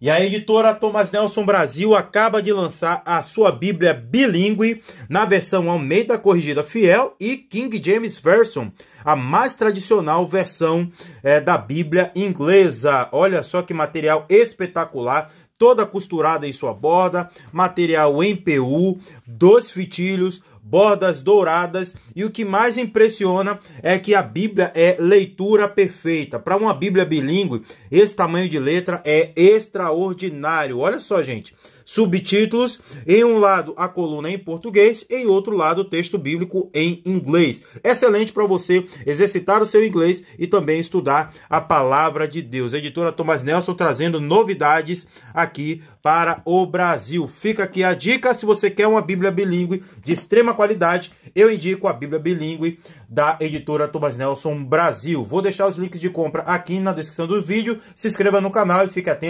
E a editora Thomas Nelson Brasil acaba de lançar a sua Bíblia bilíngue na versão Almeida Corrigida Fiel e King James Version, a mais tradicional versão é, da Bíblia inglesa. Olha só que material espetacular, toda costurada em sua borda, material em PU, dois fitilhos, bordas douradas e o que mais impressiona é que a Bíblia é leitura perfeita. Para uma Bíblia bilíngue, esse tamanho de letra é extraordinário. Olha só, gente subtítulos. Em um lado, a coluna em português, em outro lado, o texto bíblico em inglês. Excelente para você exercitar o seu inglês e também estudar a palavra de Deus. A editora Thomas Nelson trazendo novidades aqui para o Brasil. Fica aqui a dica: se você quer uma Bíblia bilíngue de extrema qualidade, eu indico a Bíblia Bilingue da editora Thomas Nelson Brasil. Vou deixar os links de compra aqui na descrição do vídeo. Se inscreva no canal e fique atento.